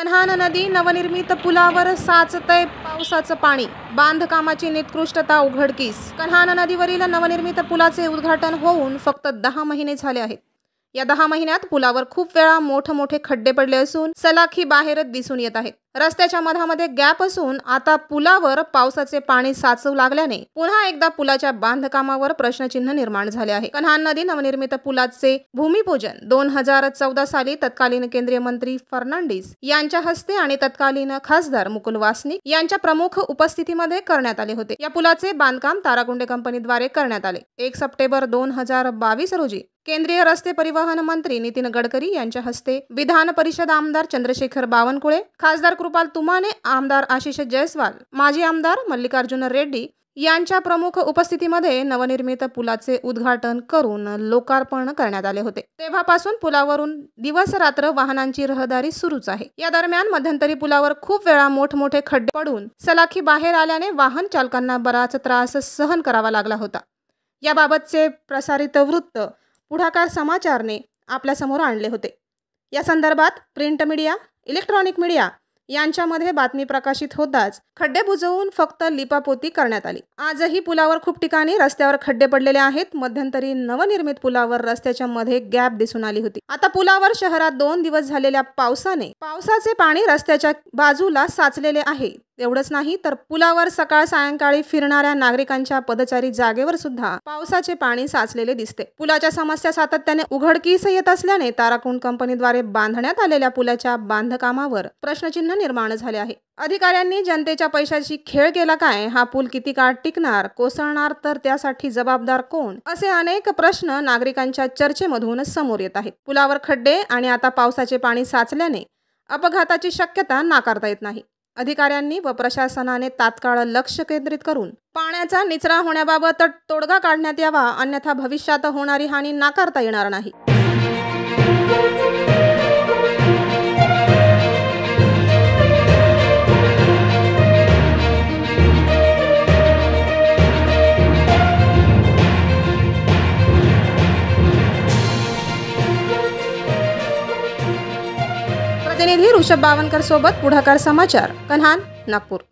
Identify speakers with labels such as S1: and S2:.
S1: कन्हान नदी नवनिर्मित पुलावर साचते पावसाचं पाणी बांधकामाची निकृष्टता उघडकीस कन्हान नदीवरील नवनिर्मित पुलाचे उद्घाटन होऊन फक्त दहा महिने झाले आहेत या दहा महिन्यात पुलावर खूप वेळा मोठमोठे खड्डे पडले असून सलाखी बाहेरच दिसून येत आहेत रस्त्याच्या मधामध्ये गॅप असून आता पुलावर पावसाचे पाणी साचू लागल्याने पुन्हा एकदा पुलाच्या बांधकामावर प्रश्नचिन्ह निर्माण झाले आहे कन्हान नदी नवनिर्मित पुलाचे भूमिपूजन दोन हजार चौदा साली तत्कालीन केंद्रीय मंत्री फर्नांडिस यांच्या हस्ते आणि तत्कालीन खासदार मुकुल वासनिक यांच्या प्रमुख उपस्थितीमध्ये करण्यात आले होते या पुलाचे बांधकाम ताराकुंडे कंपनीद्वारे करण्यात आले एक सप्टेंबर दोन हजार बावीस रोजी केंद्रीय रस्ते परिवहन मंत्री नितीन गडकरी यांच्या हस्ते विधान परिषद आमदार चंद्रशेखर बावनकुळे खासदार कृपाल तुमाने आमदार आशिष जयस्वाल माजी आमदार मल्लिकार्जुन रेड्डी यांच्या प्रमुख उपस्थितीमध्ये नवनिर्मित पुलाचे उद्घाटन करून लोकार्पण करण्यात आले होते तेव्हापासून पुलावरून दिवस रात्र वाहनांची रहदारी सुरूच आहे या दरम्यान मध्यंतरी पुलावर खूप वेळा मोठमोठे खड्डे पडून सलाखी बाहेर आल्याने वाहन चालकांना बराच त्रास सहन करावा लागला होता याबाबतचे प्रसारित वृत्त पुढाकार समाचारने आपल्यासमोर आणले होते या संदर्भात प्रिंट मीडिया इलेक्ट्रॉनिक मीडिया यांच्यामध्ये बातमी प्रकाशित होताच खड्डे बुजवून फक्त लिपापोती करण्यात आली आजही पुलावर खूप ठिकाणी रस्त्यावर खड्डे पडलेले आहेत मध्यंतरी नवनिर्मित पुलावर रस्त्याच्या मध्ये गॅप दिसून आली होती आता पुलावर शहरात दोन दिवस झालेल्या पावसाने पावसाचे पाणी रस्त्याच्या बाजूला साचलेले आहे तेवढंच नाही तर पुलावर सकाळ सायंकाळी फिरणाऱ्या नागरिकांच्या पदचारी जागेवर सुद्धा पावसाचे पाणी साचलेले दिसते पुलाच्या समस्या सातत्याने उघडकीस येत असल्याने ताराकुंड कंपनीद्वारे बांधण्यात आलेल्या पुलाच्या बांधकामावर प्रश्नचिन्ह निर्माण झाले आहे अधिकाऱ्यांनी जनतेच्या पैशाची खेळ केला काय हा पूल किती काळ टिकणार कोसळणार तर त्यासाठी जबाबदार कोण असे अनेक प्रश्न नागरिकांच्या चर्चेमधून समोर येत आहेत पुलावर खड्डे आणि आता पावसाचे पाणी साचल्याने अपघाताची शक्यता नाकारता येत नाही अधिकाऱ्यांनी व प्रशासनाने तात्काळ लक्ष केंद्रित करून पाण्याचा निचरा होण्याबाबत तोडगा काढण्यात यावा अन्यथा भविष्यात होणारी हानी नाकारता येणार नाही प्रतिनिधी ऋषभ बावनकर सोबत पुढाकार समाचार कन्हान नागपूर